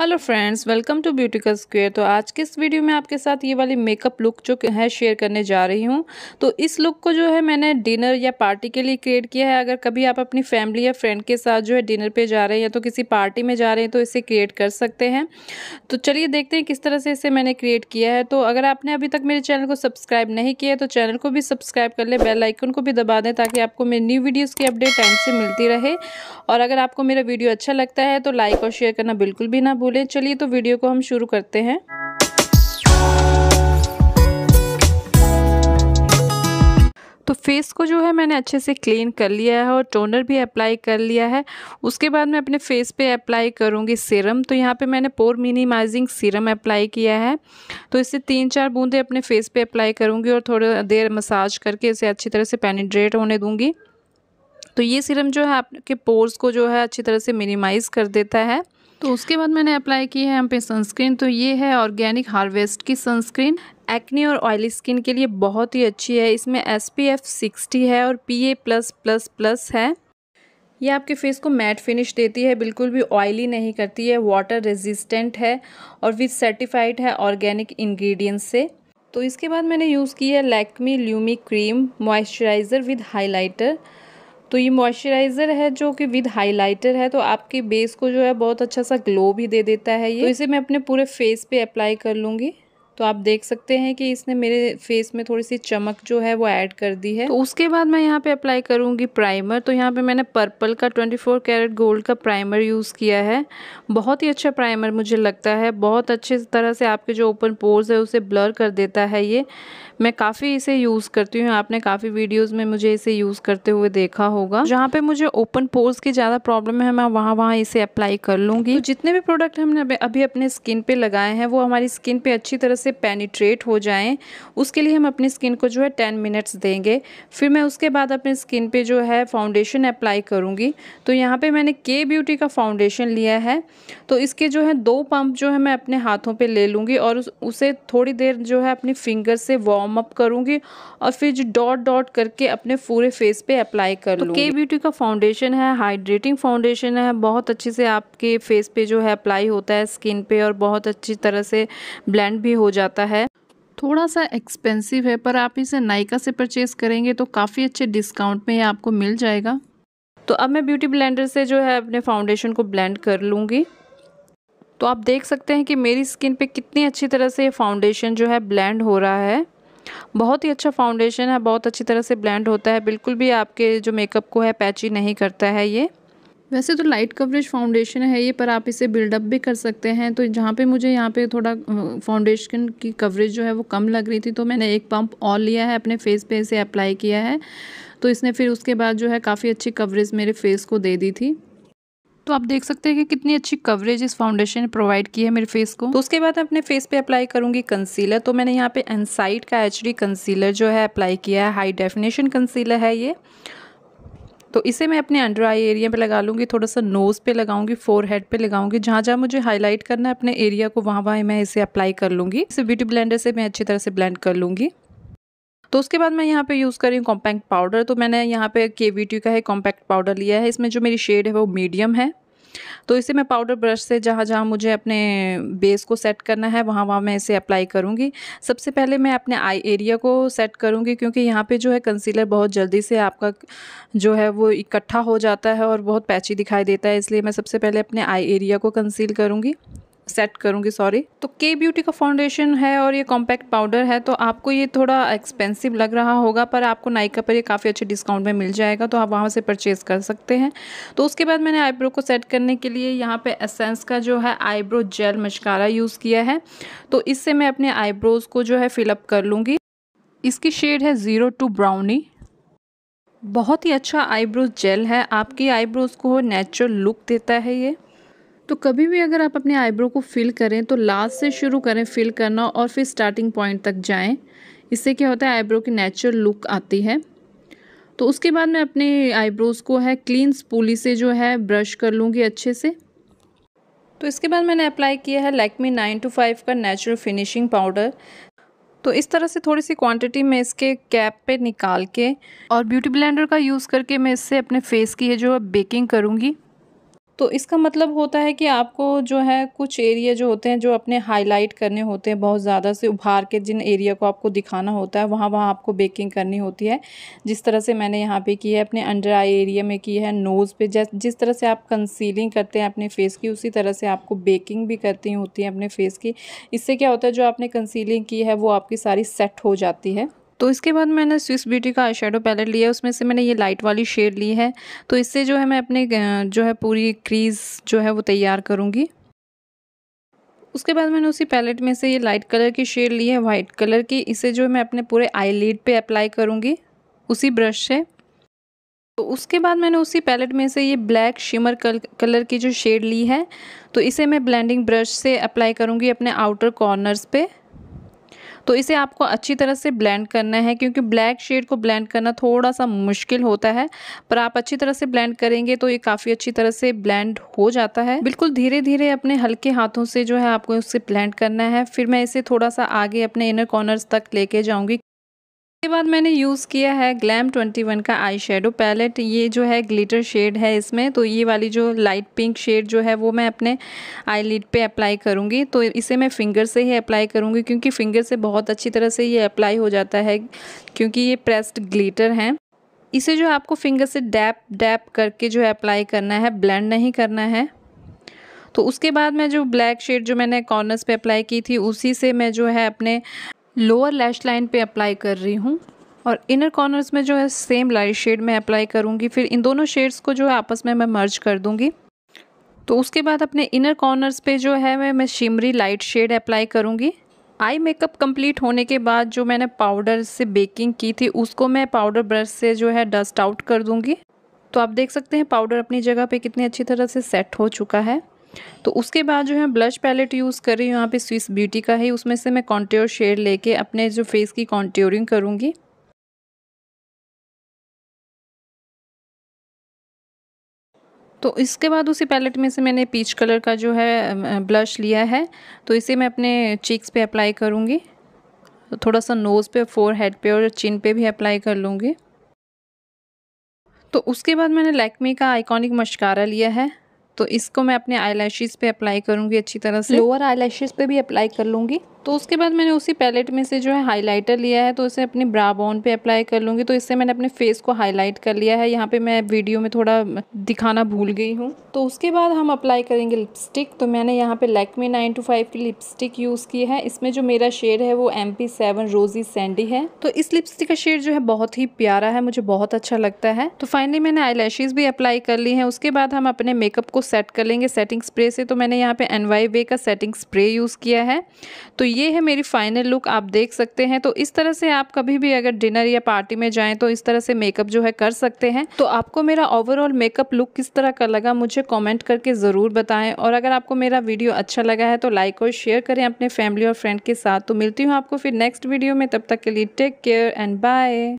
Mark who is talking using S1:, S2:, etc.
S1: hello friends welcome to Beautical Square तो आज के इस वीडियो में आपके साथ ये वाली मेकअप लुक जो है शेयर करने जा रही हूँ तो इस लुक को जो है मैंने डिनर या पार्टी के लिए क्रिएट किया है अगर कभी आप अपनी फैमिली या फ्रेंड के साथ जो है डिनर पे जा रहे हैं या तो किसी पार्टी में जा रहे हैं तो इसे क्रिएट कर सकते हैं तो चलिए देखते हैं किस तरह से इसे मैंने क्रिएट किया है तो अगर आपने अभी तक मेरे चैनल को सब्सक्राइब नहीं किया है तो चैनल को भी सब्सक्राइब कर लें बेलाइकन को भी दबा दें ताकि आपको मेरी न्यू वीडियोज़ की अपडेट टाइम से मिलती रहे और अगर आपको मेरा वीडियो अच्छा लगता है तो लाइक और शेयर करना बिल्कुल भी ना भूलें चलिए तो वीडियो को हम शुरू करते हैं तो फेस को जो है मैंने अच्छे से क्लीन कर लिया है और टोनर भी अप्लाई कर लिया है उसके बाद मैं अपने फेस पे अप्लाई करूँगी सीरम तो यहाँ पे मैंने पोर मिनिमाइजिंग सीरम अप्लाई किया है तो इससे तीन चार बूंदें अपने फेस पे अप्लाई करूँगी और थोड़ी देर मसाज करके इसे अच्छी तरह से पेनिड्रेट होने दूँगी तो ये सीरम जो है आपके पोर्स को जो है अच्छी तरह से मिनिमाइज़ कर देता है तो उसके बाद मैंने अप्लाई की है यहाँ पे सनस्क्रीन तो ये है ऑर्गेनिक हार्वेस्ट की सनस्क्रीन एक्ने और ऑयली स्किन के लिए बहुत ही अच्छी है इसमें एस पी एफ सिक्सटी है और P A plus plus plus है यह आपके फेस को मैट फिनिश देती है बिल्कुल भी ऑयली नहीं करती है वाटर रेजिस्टेंट है और विथ सर्टिफाइड है ऑर्गेनिक इन्ग्रीडियंट से तो इसके बाद मैंने यूज़ की है Lakme Lumi cream moisturiser with highlighter तो ये मॉइस्चराइज़र है जो कि विद हाइलाइटर है तो आपके बेस को जो है बहुत अच्छा सा ग्लो भी दे देता है ये तो इसे मैं अपने पूरे फेस पे अप्लाई कर लूँगी तो आप देख सकते हैं कि इसने मेरे फेस में थोड़ी सी चमक जो है वो ऐड कर दी है तो उसके बाद मैं यहाँ पे अप्लाई करूँगी प्राइमर तो यहाँ पे मैंने पर्पल का 24 कैरेट गोल्ड का प्राइमर यूज़ किया है बहुत ही अच्छा प्राइमर मुझे लगता है बहुत अच्छे तरह से आपके जो ओपन पोर्स है उसे ब्लर कर देता है ये मैं काफ़ी इसे यूज़ करती हूँ आपने काफ़ी वीडियोज में मुझे इसे यूज़ करते हुए देखा होगा जहाँ पे मुझे ओपन पोर्स की ज़्यादा प्रॉब्लम है मैं वहाँ वहाँ इसे अप्लाई कर लूँगी तो जितने भी प्रोडक्ट हमने अभी अपने स्किन पे लगाए हैं वो हमारी स्किन पे अच्छी तरह से से पेनिट्रेट हो जाएं उसके लिए हम अपनी स्किन को जो है टेन मिनट्स देंगे फिर मैं उसके बाद अपनी स्किन पे जो है फाउंडेशन अप्लाई करूँगी तो यहाँ पे मैंने के ब्यूटी का फाउंडेशन लिया है तो इसके जो है दो पंप जो है मैं अपने हाथों पर ले लूँगी और उस, उसे थोड़ी देर जो है अपनी फिंगर से वार्म अप करूँगी और फिर जो डॉट डॉट करके अपने पूरे फेस पे अप्लाई कर लूँ के ब्यूटी का फाउंडेशन है हाइड्रेटिंग फाउंडेशन है बहुत अच्छे से आपके फेस पे जो है अप्लाई होता है स्किन पे और बहुत अच्छी तरह से ब्लेंड भी हो जाता है थोड़ा सा एक्सपेंसिव है पर आप इसे नाइका से परचेस करेंगे तो काफ़ी अच्छे डिस्काउंट में ये आपको मिल जाएगा तो अब मैं ब्यूटी ब्लेंडर से जो है अपने फाउंडेशन को ब्लेंड कर लूँगी तो आप देख सकते हैं कि मेरी स्किन पे कितनी अच्छी तरह से ये फाउंडेशन जो है ब्लेंड हो रहा है बहुत ही अच्छा फाउंडेशन है बहुत अच्छी तरह से ब्लेंड होता है बिल्कुल भी आपके जो मेकअप को है पैची नहीं करता है ये वैसे तो लाइट कवरेज फाउंडेशन है ये पर आप इसे बिल्डअप भी कर सकते हैं तो जहाँ पे मुझे यहाँ पे थोड़ा फाउंडेशन की कवरेज जो है वो कम लग रही थी तो मैंने एक पम्प और लिया है अपने फेस पे इसे अप्लाई किया है तो इसने फिर उसके बाद जो है काफ़ी अच्छी कवरेज मेरे फेस को दे दी थी तो आप देख सकते हैं कि कितनी अच्छी कवरेज इस फाउंडेशन ने प्रोवाइड की है मेरे फेस को तो उसके बाद मैं अपने फेस पे अप्लाई करूंगी कंसीलर तो मैंने यहाँ पे एनसाइट का एच कंसीलर जो है अप्लाई किया है हाई डेफिनेशन कंसीलर है ये तो इसे मैं अपने अंडर आई एरिया पे लगा लूँगी थोड़ा सा नोज़ पे लगाऊंगी फोर हेड पर लगाऊंगी जहाँ जहाँ मुझे हाईलाइट करना है अपने एरिया को वहाँ वहाँ मैं इसे अप्लाई कर लूँगी इसे ब्यूटी ब्लेंडर से मैं अच्छी तरह से ब्लेंड कर लूँगी तो उसके बाद मैं यहाँ पे यूज़ कर रही हूँ कॉम्पैक्ट पाउडर तो मैंने यहाँ पे के का है कॉम्पैक्ट पाउडर लिया है इसमें जो मेरी शेड है वो मीडियम है तो इसे मैं पाउडर ब्रश से जहाँ जहाँ मुझे अपने बेस को सेट करना है वहाँ वहाँ मैं इसे अप्लाई करूँगी सबसे पहले मैं अपने आई एरिया को सेट करूँगी क्योंकि यहाँ पे जो है कंसीलर बहुत जल्दी से आपका जो है वो इकट्ठा हो जाता है और बहुत पैची दिखाई देता है इसलिए मैं सबसे पहले अपने आई एरिया को कंसील करूँगी सेट करूँगी सॉरी तो के ब्यूटी का फाउंडेशन है और ये कॉम्पैक्ट पाउडर है तो आपको ये थोड़ा एक्सपेंसिव लग रहा होगा पर आपको नाइका पर ये काफ़ी अच्छे डिस्काउंट में मिल जाएगा तो आप वहाँ से परचेज़ कर सकते हैं तो उसके बाद मैंने आईब्रो को सेट करने के लिए यहाँ पे एसेंस का जो है आईब्रो जेल मशकारा यूज़ किया है तो इससे मैं अपने आईब्रोज़ को जो है फिलअप कर लूँगी इसकी शेड है ज़ीरो टू ब्राउनी बहुत ही अच्छा आईब्रोज जेल है आपकी आईब्रोज़ को नेचुरल लुक देता है ये तो कभी भी अगर आप अपने आईब्रो को फिल करें तो लास्ट से शुरू करें फिल करना और फिर स्टार्टिंग पॉइंट तक जाएं इससे क्या होता है आईब्रो की नेचुरल लुक आती है तो उसके बाद मैं अपने आईब्रोज़ को है क्लीन स्पूली से जो है ब्रश कर लूँगी अच्छे से तो इसके बाद मैंने अप्लाई किया है लैक्मी नाइन टू फाइव का नेचुरल फिनिशिंग पाउडर तो इस तरह से थोड़ी सी क्वांटिटी में इसके कैप पे निकाल के और ब्यूटी ब्लेंडर का यूज़ करके मैं इससे अपने फेस की है जो बेकिंग करूँगी तो इसका मतलब होता है कि आपको जो है कुछ एरिया जो होते हैं जो अपने हाईलाइट करने होते हैं बहुत ज़्यादा से उभार के जिन एरिया को आपको दिखाना होता है वहाँ वहाँ आपको बेकिंग करनी होती है जिस तरह से मैंने यहाँ पे की है अपने अंडर आई एरिया में की है नोज़ पे जिस तरह से आप कंसीलिंग करते हैं अपने फेस की उसी तरह से आपको बेकिंग भी करती होती है अपने फेस की इससे क्या होता है जो आपने कंसीलिंग की है वो आपकी सारी सेट हो जाती है तो इसके बाद मैंने स्विस ब्यूटी का आई शेडो पैलेट लिया उसमें से मैंने ये लाइट वाली शेड ली है तो इससे जो है मैं अपने जो है पूरी क्रीज़ जो है वो तैयार करूँगी उसके बाद मैंने उसी पैलेट में से ये लाइट कलर की शेड ली है वाइट कलर की इसे जो है मैं अपने पूरे आई लीड पर अप्लाई करूँगी उसी ब्रश से तो उसके बाद मैंने उसी पैलेट में से ये ब्लैक शिमर कल, कलर की जो शेड ली है तो इसे मैं ब्लेंडिंग ब्रश से अप्लाई करूँगी अपने आउटर कॉर्नर्स पे तो इसे आपको अच्छी तरह से ब्लेंड करना है क्योंकि ब्लैक शेड को ब्लेंड करना थोड़ा सा मुश्किल होता है पर आप अच्छी तरह से ब्लेंड करेंगे तो ये काफ़ी अच्छी तरह से ब्लेंड हो जाता है बिल्कुल धीरे धीरे अपने हल्के हाथों से जो है आपको उससे ब्लेंड करना है फिर मैं इसे थोड़ा सा आगे अपने इनर कॉर्नर्स तक लेके जाऊंगी इसके बाद मैंने यूज़ किया है ग्लैम 21 का आई शेडो पैलेट ये जो है ग्लिटर शेड है इसमें तो ये वाली जो लाइट पिंक शेड जो है वो मैं अपने आई लिड पर अप्लाई करूँगी तो इसे मैं फिंगर से ही अप्लाई करूँगी क्योंकि फिंगर से बहुत अच्छी तरह से ये अप्लाई हो जाता है क्योंकि ये प्रेस्ड ग्लिटर हैं इसे जो आपको फिंगर से डैप डैप करके जो है अप्लाई करना है ब्लेंड नहीं करना है तो उसके बाद मैं जो ब्लैक शेड जो मैंने कॉर्नर्स पे अप्लाई की थी उसी से मैं जो है अपने लोअर लैश लाइन पे अप्लाई कर रही हूँ और इनर कॉर्नर्स में जो है सेम लाइट शेड में अप्लाई करूँगी फिर इन दोनों शेड्स को जो है आपस में मैं मर्ज कर दूँगी तो उसके बाद अपने इनर कॉर्नर्स पे जो है मैं मैं शिमरी लाइट शेड अप्लाई करूँगी आई मेकअप कंप्लीट होने के बाद जो मैंने पाउडर से बेकिंग की थी उसको मैं पाउडर ब्रश से जो है डस्ट आउट कर दूँगी तो आप देख सकते हैं पाउडर अपनी जगह पे कितनी अच्छी तरह से सेट हो चुका है तो उसके बाद जो है ब्लश पैलेट यूज़ कर रही हूँ यहाँ पे स्विस ब्यूटी का ही उसमें से मैं कॉन्ट्योर शेड लेके अपने जो फेस की कॉन्ट्योरिंग करूँगी तो इसके बाद उसी पैलेट में से मैंने पीच कलर का जो है ब्लश लिया है तो इसे मैं अपने चीक्स पे अप्लाई करूँगी तो थोड़ा सा नोज़ पे फोर हेड पे और चिन पे भी अप्लाई कर लूँगी तो उसके बाद मैंने लैक्मी का आइकॉनिक मशकारा लिया है तो इसको मैं अपने आई पे अप्लाई करूँगी अच्छी तरह से लोअर आई पे भी अप्लाई कर लूँगी तो उसके बाद मैंने उसी पैलेट में से जो है हाइलाइटर लिया है तो इसे अपनी ब्रा बॉन पे अप्लाई कर लूँगी तो इससे मैंने अपने फेस को हाईलाइट कर लिया है यहाँ पे मैं वीडियो में थोड़ा दिखाना भूल गई हूँ तो उसके बाद हम अप्लाई करेंगे लिपस्टिक तो मैंने यहाँ पे लैकमी नाइन टू फाइव की लिपस्टिक यूज़ की है इसमें जो मेरा शेड है वो M P seven rosy sandy है तो इस लिपस्टिक का शेड जो है बहुत ही प्यारा है मुझे बहुत अच्छा लगता है तो फाइनली मैंने आई भी अप्लाई कर ली है उसके बाद हम अपने मेकअप को सेट कर लेंगे सेटिंग स्प्रे से तो मैंने यहाँ पे एन वे का सेटिंग स्प्रे यूज़ किया है तो ये है मेरी फाइनल लुक आप देख सकते हैं तो इस तरह से आप कभी भी अगर डिनर या पार्टी में जाएँ तो इस तरह से मेकअप जो है कर सकते हैं तो आपको मेरा ओवरऑल मेकअप लुक किस तरह का लगा मुझे कॉमेंट करके ज़रूर बताएँ और अगर आपको मेरा वीडियो अच्छा लगा है तो लाइक और शेयर करें अपने फैमिली और फ्रेंड के साथ तो मिलती हूँ आपको फिर नेक्स्ट वीडियो में तब तक के लिए टेक केयर एंड बाय